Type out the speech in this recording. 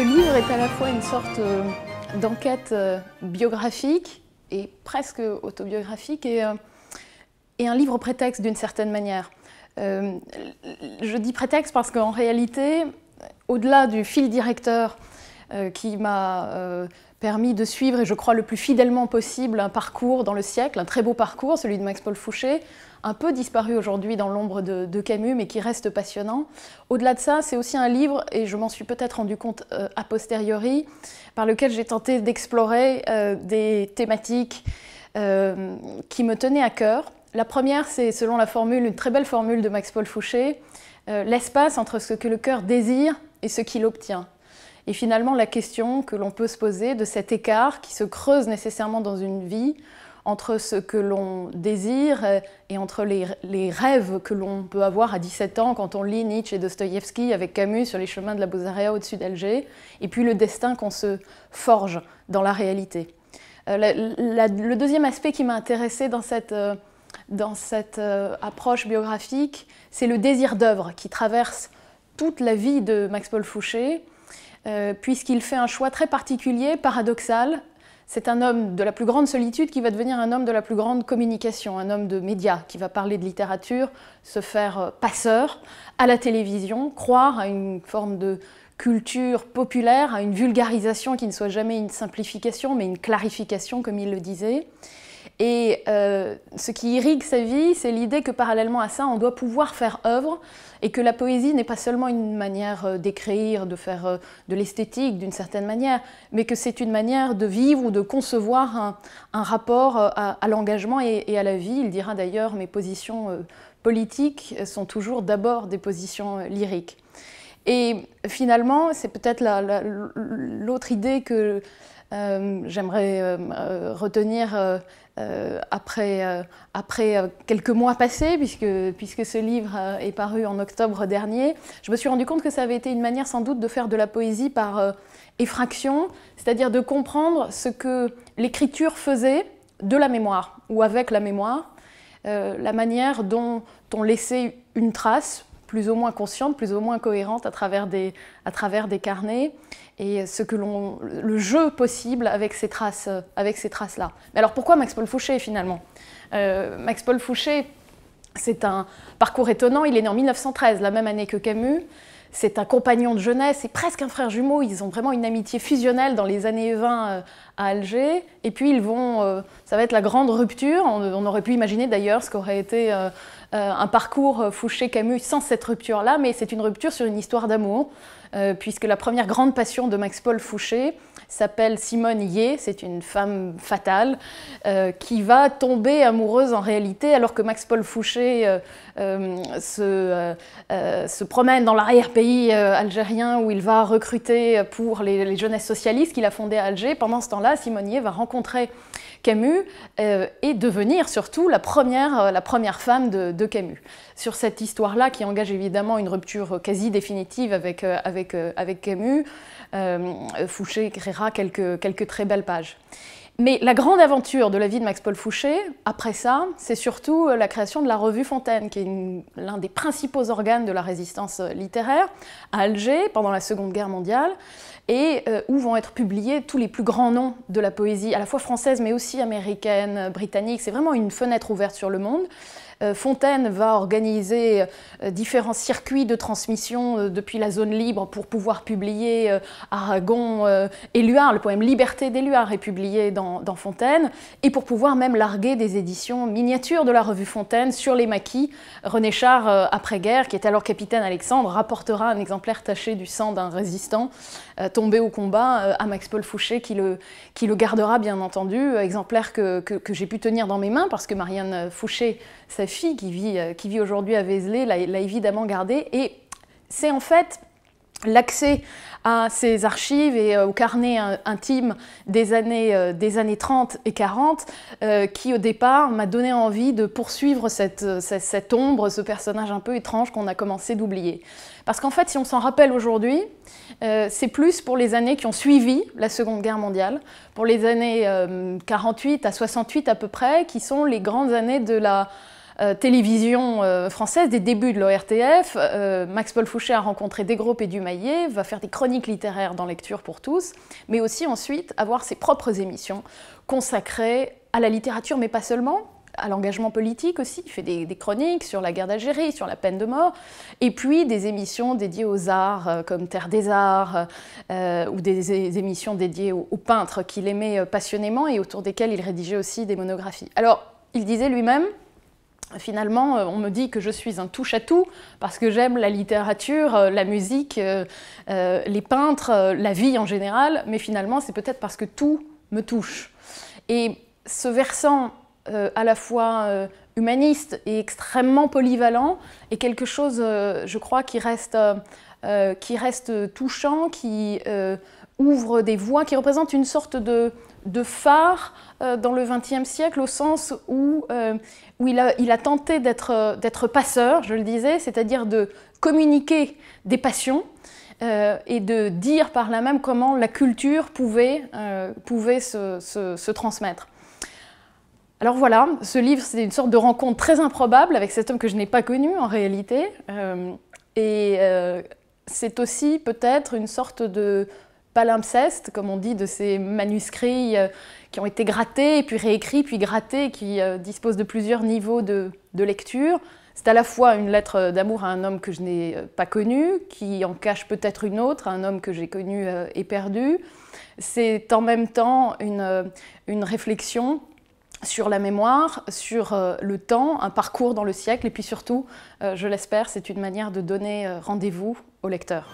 Ce livre est à la fois une sorte euh, d'enquête euh, biographique et presque autobiographique euh, et, un livre prétexte d'une certaine manière. je dis prétexte parce qu'en réalité, au-delà du fil directeur qui m'a permis de suivre, et je crois le plus fidèlement possible, un parcours dans le siècle, un très beau parcours, celui de Max-Paul Fouché, un peu disparu aujourd'hui dans l'ombre de, Camus, mais qui reste passionnant. Au-delà de ça, c'est aussi un livre, et je m'en suis peut-être rendu compte euh, a posteriori, par lequel j'ai tenté d'explorer euh, des thématiques euh, qui me tenaient à cœur. La première, c'est selon la formule, une très belle formule de Max-Paul Fouché, l'espace entre ce que le cœur désire et ce qu'il obtient. Et finalement, la question que l'on peut se poser de cet écart qui se creuse nécessairement dans une vie entre ce que l'on désire et entre les, rêves que l'on peut avoir à 17 ans quand on lit Nietzsche et Dostoïevski avec Camus sur les chemins de la Bozarea au-dessus d'Alger, et puis le destin qu'on se forge dans la réalité. Euh, le deuxième aspect qui m'a intéressée dans cette, euh, dans cette euh, approche biographique, c'est le désir d'œuvre qui traverse toute la vie de Max-Paul Fouché euh, puisqu'il fait un choix très particulier, paradoxal. C'est un homme de la plus grande solitude qui va devenir un homme de la plus grande communication, un homme de médias qui va parler de littérature, se faire euh, passeur à la télévision, croire à une forme de culture populaire, à une vulgarisation qui ne soit jamais une simplification, mais une clarification, comme il le disait. Et euh, ce qui irrigue sa vie, c'est l'idée que parallèlement à ça, on doit pouvoir faire œuvre et que la poésie n'est pas seulement une manière euh, d'écrire, de faire euh, de l'esthétique d'une certaine manière, mais que c'est une manière de vivre ou de concevoir un, rapport à, l'engagement et, à la vie. Il dira d'ailleurs, mes positions politiques sont toujours d'abord des positions lyriques. Et finalement, c'est peut-être l'autre idée que euh, j'aimerais euh, euh, retenir, après, quelques mois passés, puisque, ce livre est paru en octobre dernier, je me suis rendu compte que ça avait été une manière sans doute de faire de la poésie par effraction, c'est-à-dire de comprendre ce que l'écriture faisait de la mémoire, ou avec la mémoire, la manière dont on laissait une trace, plus ou moins consciente, plus ou moins cohérente à travers des carnets, et ce que l'on, le jeu possible avec ces traces, avec ces traces-là. Mais alors pourquoi Max-Paul Fouché finalement euh, Max-Paul Fouché, c'est un parcours étonnant. Il est né en 1913, la même année que Camus. C'est un compagnon de jeunesse et presque un frère jumeau. Ils ont vraiment une amitié fusionnelle dans les années 20 euh, à Alger. Et puis ils vont, euh, ça va être la grande rupture. On, aurait pu imaginer d'ailleurs ce qu'aurait été euh, un parcours euh, Fouché-Camus sans cette rupture-là, mais c'est une rupture sur une histoire d'amour, euh, puisque la première grande passion de Max-Paul Fouché s'appelle Simone Yé, c'est une femme fatale, qui va tomber amoureuse en réalité, alors que Max-Paul Fouché se, se, promène dans l'arrière-pays algérien où il va recruter pour les, les jeunesses socialistes qu'il a fondées à Alger. Pendant ce temps-là, Simone Yé va rencontrer Camus euh, et devenir surtout la première, euh, la première femme de, Camus. Sur cette histoire-là, qui engage évidemment une rupture quasi définitive avec, euh, avec, avec Camus, Fouché écrira quelques, quelques très belles pages. Mais la grande aventure de la vie de Max-Paul Fouché, après ça, c'est surtout euh, la création de la revue Fontaine, qui est l'un des principaux organes de la résistance euh, littéraire, à Alger, pendant la Seconde Guerre mondiale, et euh, où vont être publiés tous les plus grands noms de la poésie, à la fois française, mais aussi américaine, britannique. C'est vraiment une fenêtre ouverte sur le monde. Euh, Fontaine va organiser euh, différents circuits de transmission euh, depuis la zone libre pour pouvoir publier Aragon, Éluard, le poème Liberté d'Éluard est publié dans, Fontaine, et pour pouvoir même larguer des éditions miniatures de la revue Fontaine sur les maquis. René Char, après-guerre, qui est alors capitaine Alexandre, rapportera un exemplaire taché du sang d'un résistant tombé au combat à Max-Paul Fouché, qui le, qui le gardera bien entendu, exemplaire que, j'ai pu tenir dans mes mains parce que Marianne Fouché, sa fille qui vit, euh, qui vit aujourd'hui à Vézelay l'a évidemment gardée. Et c'est en fait l'accès à ces archives et euh, au carnet euh, intime des années, des années 30 et 40 qui au départ m'a donné envie de poursuivre cette, cette, ombre, ce personnage un peu étrange qu'on a commencé d'oublier. Parce qu'en fait, si on s'en rappelle aujourd'hui, c'est plus pour les années qui ont suivi la Seconde Guerre mondiale, pour les années 48 à 68 à peu près, qui sont les grandes années de la euh, télévision euh, française des débuts de l'ORTF. Euh, Max-Paul Fouché a rencontré Desgroupes et Dumayet, va faire des chroniques littéraires dans Lecture pour tous, mais aussi ensuite avoir ses propres émissions consacrées à la littérature, mais pas seulement, à l'engagement politique aussi. Il fait des, chroniques sur la guerre d'Algérie, sur la peine de mort, et puis des émissions dédiées aux arts, comme Terre des Arts, ou des, émissions dédiées aux, peintres qu'il aimait passionnément et autour desquels il rédigeait aussi des monographies. Alors, il disait lui-même, finalement, euh, on me dit que je suis un touche-à-tout parce que j'aime la littérature, euh, la musique, euh, les peintres, la vie en général, mais finalement, c'est peut-être parce que tout me touche. Et ce versant à la fois humaniste et extrêmement polyvalent est quelque chose, je crois, qui reste, qui reste touchant, qui ouvre des voies, qui représentent une sorte de, phare euh, dans le XXe siècle au sens où, euh, où il, a, il, a, tenté euh, d'être passeur, je le disais, c'est-à-dire de communiquer des passions et de dire par là même comment la culture pouvait, pouvait se, se transmettre. Alors voilà, ce livre, c'est une sorte de rencontre très improbable avec cet homme que je n'ai pas connu en réalité. et c'est aussi peut-être une sorte de palimpseste, comme on dit, de ces manuscrits euh, qui ont été grattés, puis réécrits, puis grattés, qui euh, disposent de plusieurs niveaux de, lecture. C'est à la fois une lettre euh, d'amour à un homme que je n'ai pas connu, qui en cache peut-être une autre, un homme que j'ai connu et perdu. C'est en même temps une réflexion sur la mémoire, sur le temps, un parcours dans le siècle, et puis surtout, je l'espère, c'est une manière de donner rendez-vous au lecteur.